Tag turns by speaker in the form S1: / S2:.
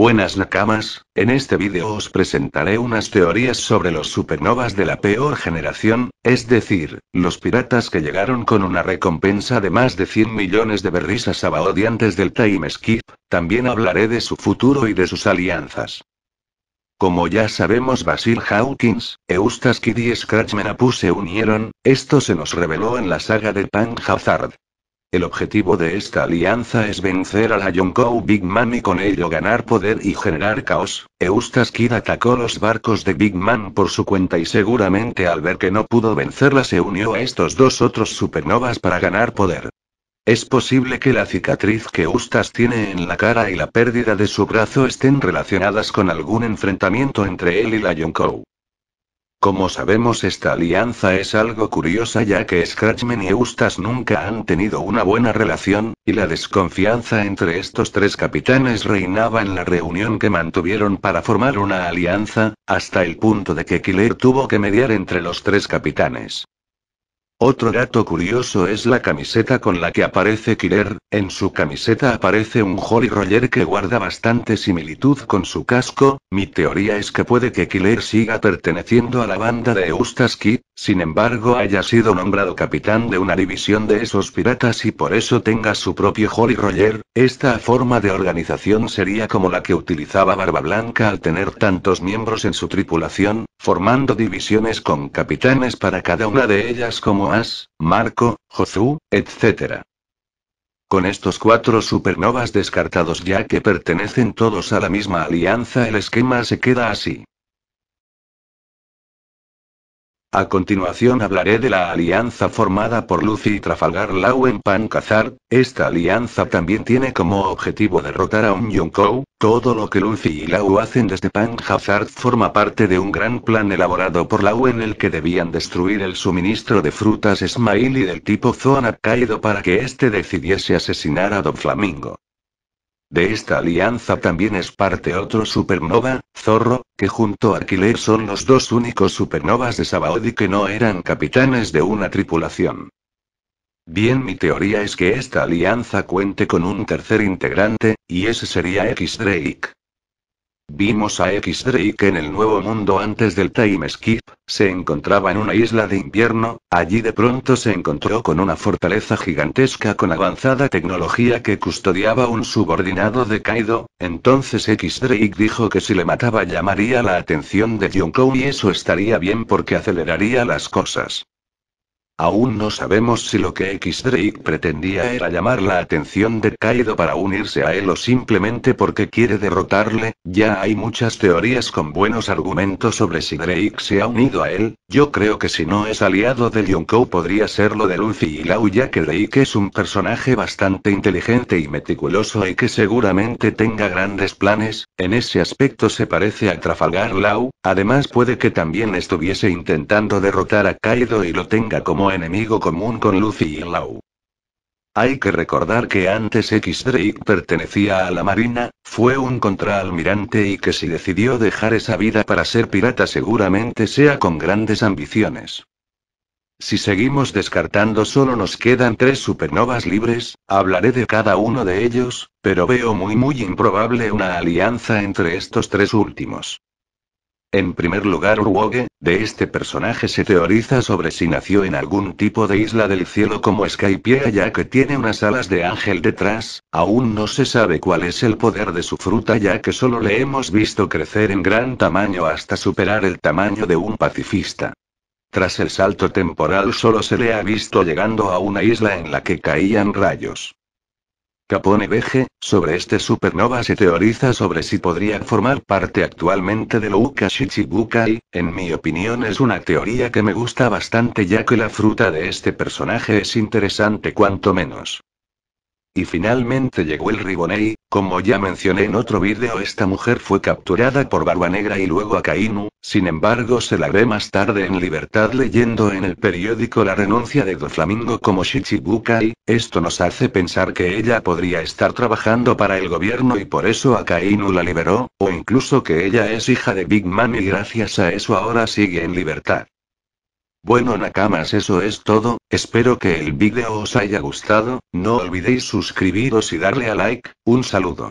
S1: Buenas Nakamas, en este vídeo os presentaré unas teorías sobre los supernovas de la peor generación, es decir, los piratas que llegaron con una recompensa de más de 100 millones de berrisas Baodi antes del time skip, también hablaré de su futuro y de sus alianzas. Como ya sabemos, Basil Hawkins, Eustace Kidd y Scratchman se unieron, esto se nos reveló en la saga de Punk Hazard. El objetivo de esta alianza es vencer a la Yonkou Big Man y con ello ganar poder y generar caos. Eustace Kid atacó los barcos de Big Man por su cuenta y seguramente al ver que no pudo vencerla se unió a estos dos otros supernovas para ganar poder. Es posible que la cicatriz que Eustace tiene en la cara y la pérdida de su brazo estén relacionadas con algún enfrentamiento entre él y la Yonkou. Como sabemos esta alianza es algo curiosa ya que Scratchman y Eustas nunca han tenido una buena relación, y la desconfianza entre estos tres capitanes reinaba en la reunión que mantuvieron para formar una alianza, hasta el punto de que Killer tuvo que mediar entre los tres capitanes. Otro dato curioso es la camiseta con la que aparece Killer, en su camiseta aparece un Jolly Roger que guarda bastante similitud con su casco, mi teoría es que puede que Killer siga perteneciendo a la banda de Eustaski, sin embargo haya sido nombrado capitán de una división de esos piratas y por eso tenga su propio Jolly Roger, esta forma de organización sería como la que utilizaba Barba Blanca al tener tantos miembros en su tripulación, formando divisiones con capitanes para cada una de ellas como Marco, Josu, etc. Con estos cuatro supernovas descartados ya que pertenecen todos a la misma alianza el esquema se queda así. A continuación hablaré de la alianza formada por Lucy y Trafalgar Lau en Pancazar. Esta alianza también tiene como objetivo derrotar a un Yonkou. Todo lo que Lucy y Lau hacen desde Hazard forma parte de un gran plan elaborado por Lau en el que debían destruir el suministro de frutas Smiley del tipo Zoan caído para que este decidiese asesinar a Don Flamingo. De esta alianza también es parte otro supernova, Zorro, que junto a Aquiles son los dos únicos supernovas de Sabaody que no eran capitanes de una tripulación. Bien, mi teoría es que esta alianza cuente con un tercer integrante, y ese sería X-Drake. Vimos a X-Drake en el Nuevo Mundo antes del time skip, se encontraba en una isla de invierno, allí de pronto se encontró con una fortaleza gigantesca con avanzada tecnología que custodiaba un subordinado de Kaido, entonces X-Drake dijo que si le mataba llamaría la atención de Junko y eso estaría bien porque aceleraría las cosas. Aún no sabemos si lo que X-Drake pretendía era llamar la atención de Kaido para unirse a él o simplemente porque quiere derrotarle, ya hay muchas teorías con buenos argumentos sobre si Drake se ha unido a él, yo creo que si no es aliado de Yonkou podría ser lo de Luffy y Lau ya que Drake es un personaje bastante inteligente y meticuloso y que seguramente tenga grandes planes, en ese aspecto se parece a Trafalgar Lau, además puede que también estuviese intentando derrotar a Kaido y lo tenga como enemigo común con Lucy y Lau. Hay que recordar que antes X Drake pertenecía a la Marina, fue un contraalmirante y que si decidió dejar esa vida para ser pirata seguramente sea con grandes ambiciones. Si seguimos descartando solo nos quedan tres supernovas libres, hablaré de cada uno de ellos, pero veo muy muy improbable una alianza entre estos tres últimos. En primer lugar Urwoge, de este personaje se teoriza sobre si nació en algún tipo de isla del cielo como Skypiea ya que tiene unas alas de ángel detrás, aún no se sabe cuál es el poder de su fruta ya que solo le hemos visto crecer en gran tamaño hasta superar el tamaño de un pacifista. Tras el salto temporal solo se le ha visto llegando a una isla en la que caían rayos. Capone Veje, sobre este supernova se teoriza sobre si podría formar parte actualmente de Luka Shichibuka y, en mi opinión es una teoría que me gusta bastante ya que la fruta de este personaje es interesante cuanto menos. Y finalmente llegó el ribonei, como ya mencioné en otro vídeo esta mujer fue capturada por Barba Negra y luego a sin embargo se la ve más tarde en libertad leyendo en el periódico la renuncia de Doflamingo como Shichibukai, esto nos hace pensar que ella podría estar trabajando para el gobierno y por eso a la liberó, o incluso que ella es hija de Big Man y gracias a eso ahora sigue en libertad. Bueno nakamas eso es todo, espero que el vídeo os haya gustado, no olvidéis suscribiros y darle a like, un saludo.